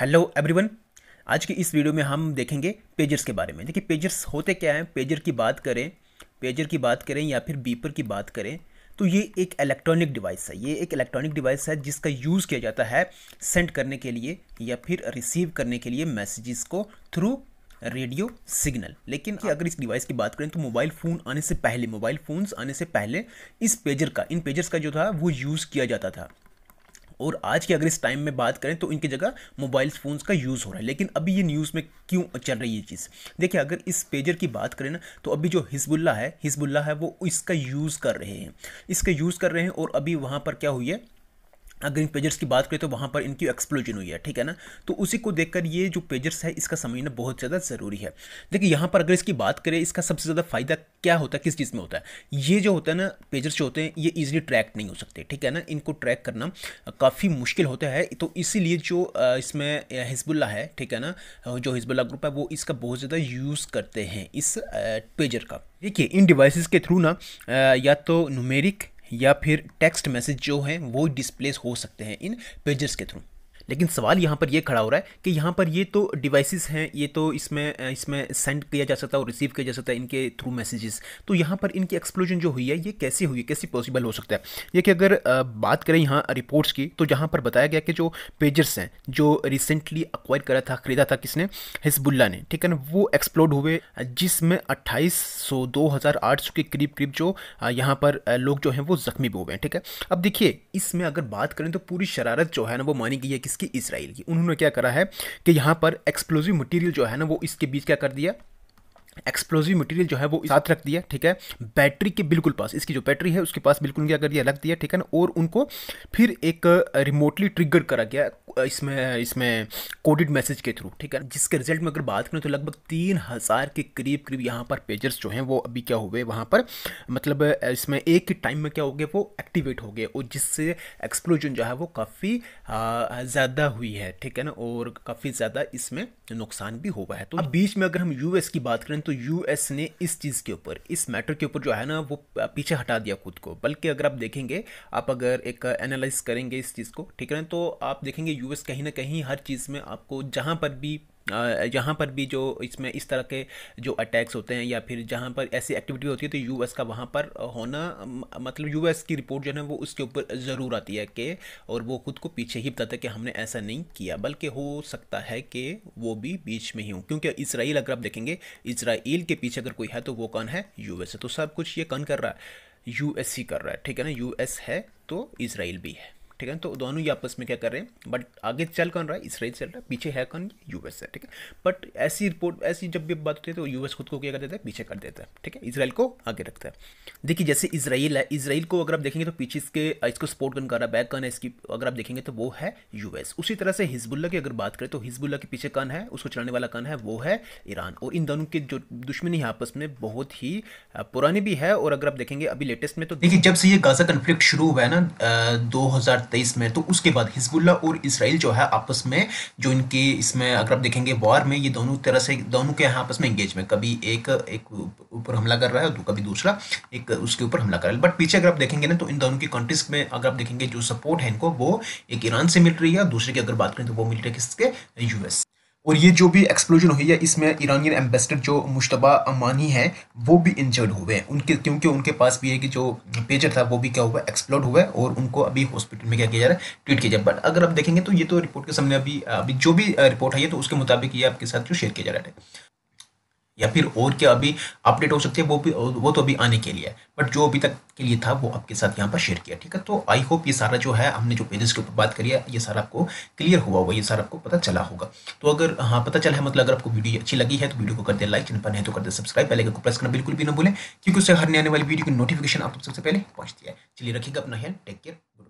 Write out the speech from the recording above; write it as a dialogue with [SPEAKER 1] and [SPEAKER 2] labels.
[SPEAKER 1] hello everyone आज की इस वीडियो में हम देखेंगे पेजर्स के बारे में देखिए पेजर्स होते क्या हैं पेजर की बात करें पेजर की बात करें या फिर बीपर की बात करें तो ये एक इलेक्ट्रॉनिक डिवाइस है ये एक इलेक्ट्रॉनिक डिवाइस है जिसका यूज़ किया जाता है सेंड करने के लिए या फिर रिसीव करने के लिए मैसेजेस को थ्रू रेडियो सिग्नल लेकिन अगर इस डिवाइस की बात करें तो मोबाइल फ़ोन आने से पहले मोबाइल फ़ोन्स आने से पहले इस पेजर का इन पेजर्स का जो था वो यूज़ किया जाता था और आज के अगर इस टाइम में बात करें तो इनकी जगह मोबाइल फ़ोन्स का यूज़ हो रहा है लेकिन अभी ये न्यूज़ में क्यों चल रही है चीज़ देखिए अगर इस पेजर की बात करें ना तो अभी जो हिजबुल्ला है हिजबुल्ला है वो इसका यूज़ कर रहे हैं इसका यूज़ कर रहे हैं और अभी वहाँ पर क्या हुई है अगर इन पेजर्स की बात करें तो वहाँ पर इनकी एक्सप्लोजन हुई है ठीक है ना तो उसी को देखकर ये जो पेजर्स है इसका समझना बहुत ज़्यादा ज़रूरी है देखिए यहाँ पर अगर इसकी बात करें इसका सबसे ज़्यादा फ़ायदा क्या होता है किस चीज़ में होता है ये जो होता है ना पेजर्स जो होते हैं ये ईजिली ट्रैक नहीं हो सकते ठीक है ना इनको ट्रैक करना काफ़ी मुश्किल होता है तो इसीलिए जो इसमें हिजबुल्ला है ठीक है ना जो हिजबुल्ला ग्रुप है वो इसका बहुत ज़्यादा यूज़ करते हैं इस पेजर का देखिए इन डिवाइसेस के थ्रू ना या तो नुमेरिक या फिर टेक्स्ट मैसेज जो हैं वो डिस्प्लेस हो सकते हैं इन पेजेस के थ्रू लेकिन सवाल यहाँ पर ये खड़ा हो रहा है कि यहाँ पर ये तो डिवाइसेस हैं ये तो इसमें इसमें सेंड किया जा सकता है और रिसीव किया जा सकता है इनके थ्रू मैसेजेस तो यहाँ पर इनकी एक्सप्लोजन जो हुई है ये कैसे हुई है कैसे पॉसिबल हो सकता है कि अगर बात करें यहाँ रिपोर्ट्स की तो जहाँ पर बताया गया कि जो पेजर्स हैं जो रिसेंटली अक्वायर करा था खरीदा था किसने हिजबुल्ला ने ठीक है ना वो एक्सप्लोड हुए जिसमें अट्ठाईस सौ दो हज़ार आठ सौ के करीब करीब जो यहाँ पर लोग जो हैं वो जख्मी भी हुए हैं ठीक है अब देखिए इसमें अगर बात करें तो पूरी शरारत जो है ना वो मानी गई है की इसराइल की उन्होंने क्या करा है कि यहाँ पर एक्सप्लोजिव मटेरियल जो है ना वो इसके बीच क्या कर दिया एक्सप्लोजिव मटेरियल जो है वो साथ रख दिया ठीक है बैटरी के बिल्कुल पास इसकी जो बैटरी है उसके पास बिल्कुल क्या कर दिया रख दिया ठीक है ना और उनको फिर एक रिमोटली ट्रिगर करा गया इसमें इसमें कोडिड मैसेज के थ्रू ठीक है जिसके रिजल्ट में अगर बात करें तो लगभग तीन हज़ार के करीब करीब यहाँ पर पेजर्स जो हैं वो अभी क्या हुए वहाँ पर मतलब इसमें एक ही टाइम में क्या हो गया वो एक्टिवेट हो गए और जिससे एक्सप्लोजन जो है वो काफ़ी ज़्यादा हुई है ठीक है ना और काफ़ी ज़्यादा इसमें नुकसान भी हुआ है तो अब बीच में अगर हम यू की बात करें तो यू ने इस चीज़ के ऊपर इस मैटर के ऊपर जो है ना वो पीछे हटा दिया खुद को बल्कि अगर आप देखेंगे आप अगर एक एनालिस करेंगे इस चीज़ को ठीक है ना तो आप देखेंगे यूएस कहीं ना कहीं हर चीज़ में आपको जहाँ पर भी यहाँ पर भी जो इसमें इस तरह के जो अटैक्स होते हैं या फिर जहाँ पर ऐसी एक्टिविटी होती है तो यूएस का वहाँ पर होना मतलब यूएस की रिपोर्ट जो है वो उसके ऊपर ज़रूर आती है कि और वो खुद को पीछे ही बताता है कि हमने ऐसा नहीं किया बल्कि हो सकता है कि वो भी बीच में ही हो क्योंकि इसराइल अगर आप देखेंगे इसराइल के पीछे अगर कोई है तो वो कौन है एस है तो सब कुछ ये कौन कर रहा है एस ही कर रहा है ठीक है ना एस है तो इसराइल भी है ठीक है तो दोनों ही आपस में क्या कर रहे हैं बट आगे चल कौन रहा है इसराइल चल रहा है पीछे है कौन यूएस है ठीक है बट ऐसी रिपोर्ट ऐसी जब भी बात होती है तो यूएस खुद को क्या कर देता है पीछे कर देता है ठीक है इसराइल को आगे रखता है देखिए जैसे इसराइल है इसराइल को अगर आप देखेंगे तो पीछे इसके इसको सपोर्ट कौन कर रहा है बैक कौन है इसकी अगर आप देखेंगे तो वो है यूएस उसी तरह से हिजबुल्ला की अगर बात करें तो हिजबुल्ला के पीछे कौन है उसको चलाने वाला कौन है वो है ईरान और इन दोनों के जो दुश्मनी है आपस में बहुत ही पुरानी भी है और अगर आप देखेंगे अभी लेटेस्ट में तो देखिए जब से ये गाजा कन्फ्लिक्ट शुरू हुआ है ना दो हज़ार 2023 में तो उसके बाद हिजबुल्ला और इसराइल जो है आपस में जो इनके इसमें अगर आप देखेंगे वॉर में ये दोनों तरह से दोनों के यहाँ आपस में एंगेज में कभी एक एक ऊपर हमला कर रहा है तो कभी दूसरा एक उसके ऊपर हमला कर रहा है बट पीछे अगर आप देखेंगे ना तो इन दोनों की कंट्रीज में अगर आप देखेंगे जो सपोर्ट है इनको वो एक ईरान से मिल रही है दूसरे की अगर बात करें तो वो मिल रही है किसके यूएस और ये जो भी एक्सप्लोजन हुई है इसमें ईरानियन एम्बेसडर जो मुशतबा अमानी है वो भी इंजर्ड हुए हैं उनके क्योंकि उनके पास भी है कि जो पेजर था वो भी क्या हुआ एक्सप्लोड हुआ है और उनको अभी हॉस्पिटल में क्या किया जा रहा है ट्रीट किया जा रहा है बट अगर आप देखेंगे तो ये तो रिपोर्ट के सामने अभी अभी जो भी रिपोर्ट आई है तो उसके मुताबिक ये आपके साथ जो शेयर किया जा रहा है या फिर और क्या अभी अपडेट हो सकते हैं वो भी वो तो अभी आने के लिए है बट जो अभी तक के लिए था वो आपके साथ यहाँ पर शेयर किया ठीक है तो आई होप ये सारा जो है हमने जो पेजेस के ऊपर बात करी है ये सारा आपको क्लियर हुआ होगा ये सारा आपको पता चला होगा तो अगर हाँ पता चला है मतलब अगर आपको वीडियो अच्छी लगी है तो वीडियो को कर दे लाइक पर नहीं तो कर दे सब्सक्राइब पहले को प्रेस करना बिल्कुल भी ना भूलें क्योंकि उससे हरने आने वाली वीडियो की नोटिफिकेशन आप सबसे पहले पहुंचती है चलिए रखिएगा अपना हेल्थ टेक केयर